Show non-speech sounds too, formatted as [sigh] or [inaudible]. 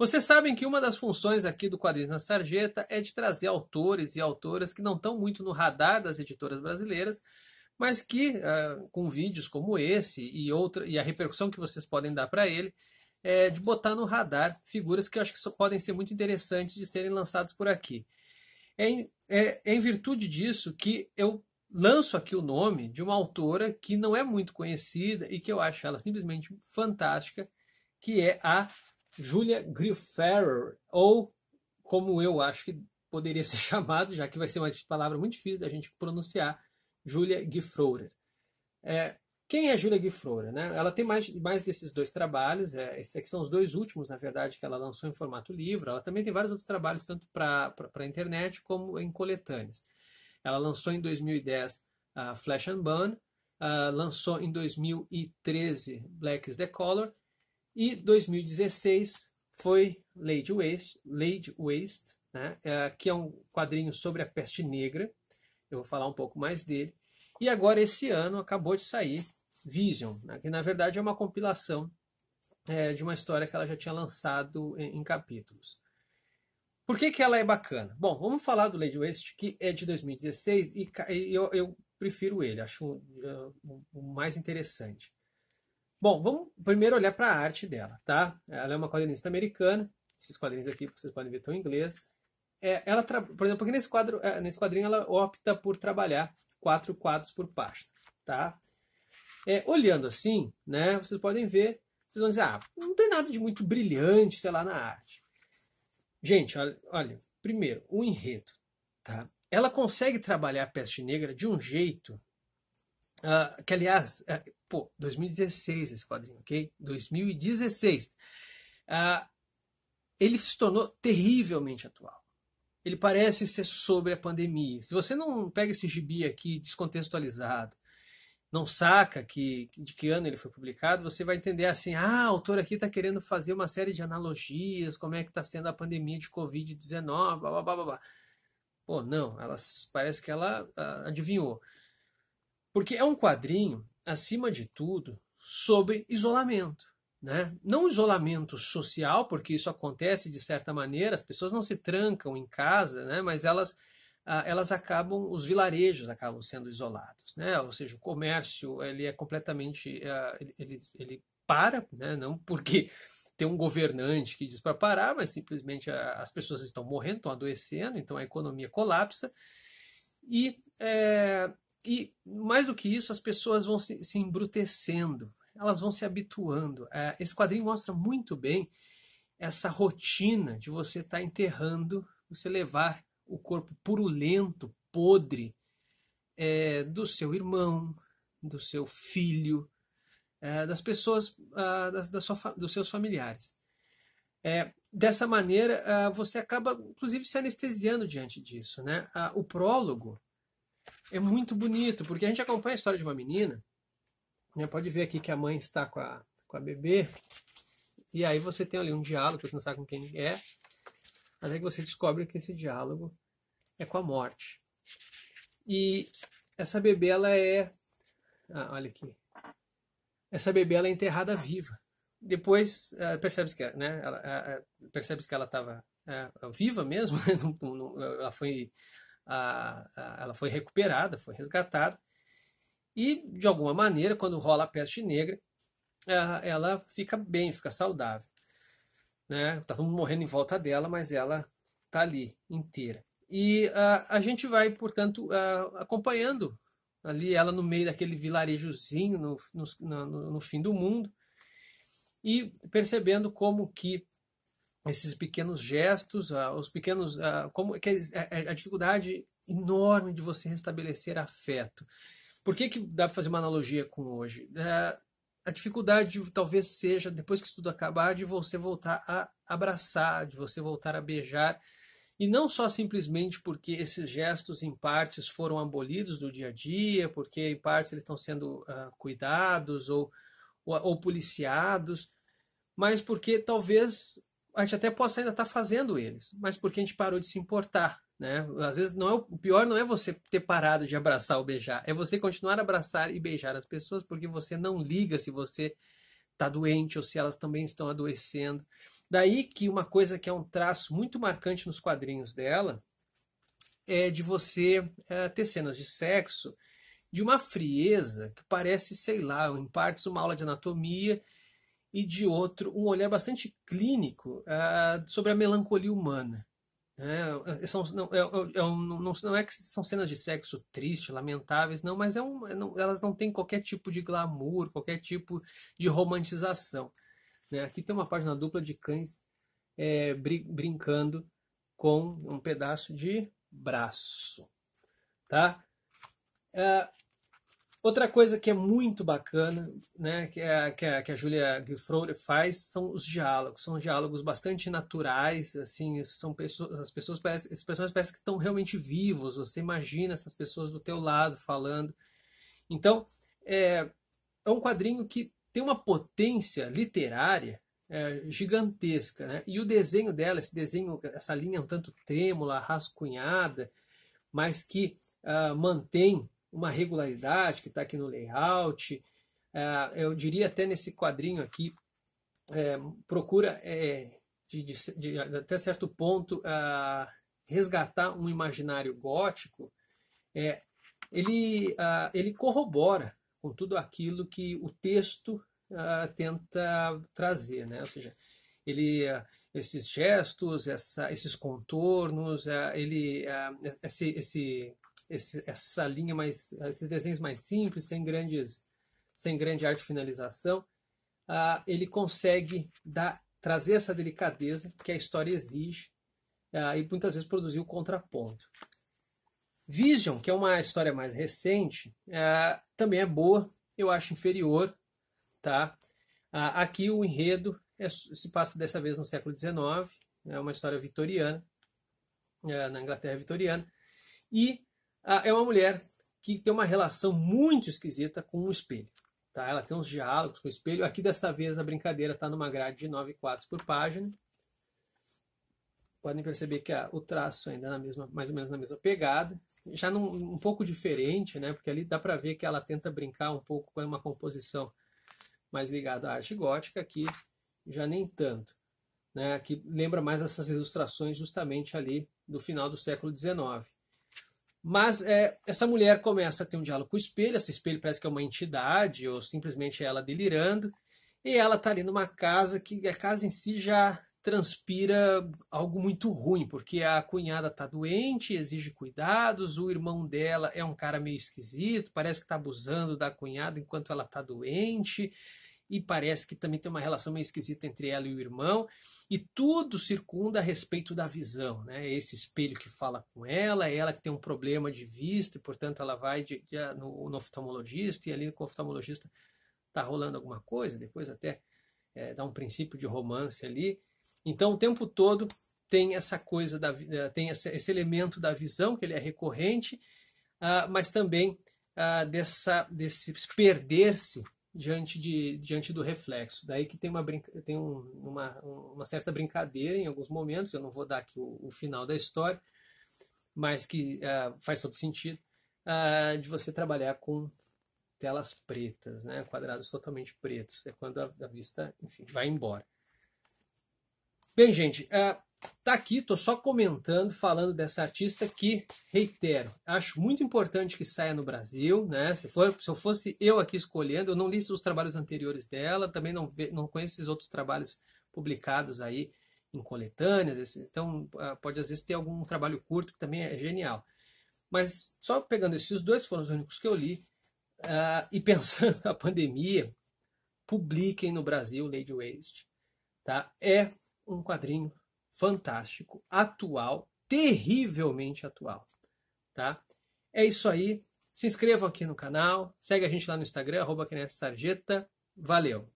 Vocês sabem que uma das funções aqui do Quadrinhos na Sarjeta é de trazer autores e autoras que não estão muito no radar das editoras brasileiras, mas que, uh, com vídeos como esse e, outra, e a repercussão que vocês podem dar para ele, é de botar no radar figuras que eu acho que podem ser muito interessantes de serem lançadas por aqui. É em, é, é em virtude disso que eu lanço aqui o nome de uma autora que não é muito conhecida e que eu acho ela simplesmente fantástica, que é a Julia Grifferer, ou como eu acho que poderia [laughs] ser chamado, já que vai ser uma palavra muito difícil da gente pronunciar, Julia Gifrourer. É, quem é Julia Gifrourer? Né? Ela tem mais, mais desses dois trabalhos, é, esses aqui são os dois últimos, na verdade, que ela lançou em formato livro. Ela também tem vários outros trabalhos, tanto para a internet como em coletâneas. Ela lançou em 2010 a Flash and Burn, uh, lançou em 2013 Black is the Color, e 2016 foi Lady Waste, Lady Waste né, é, que é um quadrinho sobre a peste negra. Eu vou falar um pouco mais dele. E agora, esse ano, acabou de sair Vision, né, que na verdade é uma compilação é, de uma história que ela já tinha lançado em, em capítulos. Por que, que ela é bacana? Bom, vamos falar do Lady West, que é de 2016 e, eu, eu prefiro ele, acho é, o mais interessante. Bom, vamos primeiro olhar para a arte dela, tá? Ela é uma quadrinista americana. Esses quadrinhos aqui, vocês podem ver, estão em inglês. É, ela, por exemplo, aqui nesse, quadro, é, nesse quadrinho ela opta por trabalhar quatro quadros por pasta, tá? É, olhando assim, né? Vocês podem ver, vocês vão dizer, ah, não tem nada de muito brilhante, sei lá, na arte. Gente, olha, olha primeiro, o enredo, tá? Ela consegue trabalhar a peste negra de um jeito ah, que, aliás, uh, pô, 2016 esse quadrinho, ok? 2016. Uh, ah, ele se tornou terrivelmente atual. Ele parece ser sobre a pandemia. Se você não pega esse gibi aqui descontextualizado, não saca que, de que ano ele foi publicado, você vai entender assim, ah, o autor aqui está querendo fazer uma série de analogias, como é que está sendo a pandemia de Covid-19, blá, blá, blá, blá. Pô, não, elas, parece que ela ah, adivinhou. Porque é um quadrinho, acima de tudo, sobre isolamento. Né? Não isolamento social, porque isso acontece de certa maneira, as pessoas não se trancam em casa, né? mas elas, ah, elas acabam, os vilarejos acabam sendo isolados. Né? Ou seja, o comércio ele é completamente. Ah, ele, ele para, né? não porque [laughs] tem um governante que diz para parar, mas simplesmente ah, as pessoas estão morrendo, estão adoecendo, então a economia colapsa. E é, e mais do que isso, as pessoas vão se, se embrutecendo, elas vão se habituando. É, esse quadrinho mostra muito bem essa rotina de você estar tá enterrando, você levar o corpo purulento, podre, é, do seu irmão, do seu filho, é, das pessoas, é, ah, da, da sua, dos seus familiares. É, dessa maneira, ah, você acaba, inclusive, se anestesiando diante disso. Né? Ah, o prólogo é muito bonito, porque a gente acompanha a história de uma menina, né? pode ver aqui que a mãe está com a, com a bebê, e aí você tem ali um diálogo, você não sabe com quem é, até que você descobre que esse diálogo é com a morte. E essa bebê, ela é. Ah, olha aqui. Essa bebê, ela é enterrada viva. Depois, uh, percebe-se que, né, ela, uh, ah, ah, percebe que ela estava uh, viva mesmo, [laughs] né? ela foi a, a, ela foi recuperada, foi resgatada. E, de alguma maneira, quando rola a peste negra, a, ela fica bem, fica saudável. Né? Tá todo mundo morrendo em volta dela, mas ela tá ali, inteira. E a gente vai, portanto, acompanhando ali ela no meio daquele vilarejozinho no, no, no, no fim do mundo e percebendo como que esses pequenos gestos, ah, os pequenos, ah, como que é, é a dificuldade enorme de você restabelecer afeto. Por que, que dá para fazer uma analogia com hoje? É, a dificuldade talvez seja, depois que isso tudo acabar, de você voltar a abraçar, de você voltar a beijar. E não só simplesmente porque esses gestos, em partes, foram abolidos do dia a dia, porque em partes eles estão sendo ah, cuidados ou, ou policiados, mas porque talvez a gente até possa ainda estar tá fazendo eles, mas porque a gente parou de se importar, né? Às vezes não é o pior não é você ter parado de abraçar ou beijar, é você continuar a abraçar e beijar as pessoas porque você não liga se você está doente ou se elas também estão adoecendo. Daí que uma coisa que é um traço muito marcante nos quadrinhos dela é de você é, ter cenas de sexo de uma frieza que parece, sei lá, em partes uma aula de anatomia e de outro um olhar bastante clínico uh, sobre a melancolia humana. Né? É, são, não, é, é, é um, não, não, é que são cenas de sexo triste, lamentáveis, não, mas é um, é, não, elas não têm qualquer tipo de glamour, qualquer tipo de romantização. Né? Aqui tem uma página dupla de cães é, brin brincando com um pedaço de braço. Tá? Ah, Outra coisa que é muito bacana, né, que, é, que, a, é, que a Julia Gifrode faz, são os diálogos. São diálogos bastante naturais, assim, são pessoas, as pessoas parecem, as pessoas parecem que estão realmente vivos. Você imagina essas pessoas do teu lado falando. Então, é, é um quadrinho que tem uma potência literária é, gigantesca, né? E o desenho dela, esse desenho, essa linha um tanto trêmula, rascunhada, mas que uh, mantém uma regularidade que está aqui no layout. É, eu diria até nesse quadrinho aqui, é, procura é, de, de, de, até certo ponto é, resgatar um imaginário gótico, é, ele, uh, ele corrobora com tudo aquilo que o texto tenta trazer, né? Ou seja, ele esses gestos, essa, esses contornos, ele esse, esse esse, essa linha mais, esses desenhos mais simples, sem grandes, sem grande arte de finalização, ah, ele consegue dar, trazer essa delicadeza que a história exige ah, e muitas vezes produzir o contraponto. Vision, que é uma história mais recente, ah, também é boa, eu acho inferior, tá? aqui o enredo é, se passa dessa vez no século XIX, é uma história vitoriana, na Inglaterra vitoriana, e ah, é uma mulher que tem uma relação muito esquisita com o espelho. Tá? Ela tem uns diálogos com o espelho. Aqui dessa vez a brincadeira está numa grade de 9 quadros por página. Podem perceber que a, o traço ainda é na mesma, mais ou menos na mesma pegada. Já num, um pouco diferente, né? porque ali dá para ver que ela tenta brincar um pouco com uma composição mais ligada à arte gótica. Aqui já nem tanto. Né? Aqui lembra mais essas ilustrações justamente ali do final do século XIX. Mas é, essa mulher começa a ter um diálogo com o espelho, esse espelho parece que é uma entidade, ou simplesmente é ela delirando, e ela está ali numa casa que a casa em si já transpira algo muito ruim, porque a cunhada está doente, exige cuidados, o irmão dela é um cara meio esquisito, parece que está abusando da cunhada enquanto ela está doente e parece que também tem uma relação meio esquisita entre ela e o irmão, e tudo circunda a respeito da visão, né? Esse espelho que fala com ela, é ela que tem um problema de vista, e portanto ela vai de, de, no, no, oftalmologista, e ali com o oftalmologista tá rolando alguma coisa, depois até é, dá um princípio de romance ali. Então o tempo todo tem essa coisa da eh, tem esse elemento da visão que ele é recorrente, uh, mas também uh, dessa desse perder-se diante, de, diante do reflexo. Daí que tem, uma, tem um, uma, uma certa brincadeira em alguns momentos, eu não vou dar aqui o, o final da história, mas que uh, faz todo sentido, uh, de você trabalhar com telas pretas, né? quadrados totalmente pretos. É quando a, a vista, enfim, vai embora. Bem, gente, uh, Tá aqui, tô só comentando, falando dessa artista que, reitero, acho muito importante que saia no Brasil, né? Se, for, se eu fosse eu aqui escolhendo, eu não li os trabalhos anteriores dela, também não, ve, não conheço esses outros trabalhos publicados aí em coletâneas, então ah, pode às vezes ter algum trabalho curto que também é genial. Mas só pegando esses dois, foram os únicos que eu li, uh, e [laughs] pensando na pandemia, publiquem no Brasil Lady Waste, tá? É um quadrinho fantástico, atual, terrivelmente atual, tá? É isso aí. Se inscrevam aqui no canal, segue a gente lá no Instagram, arroba Sarjeta. Valeu!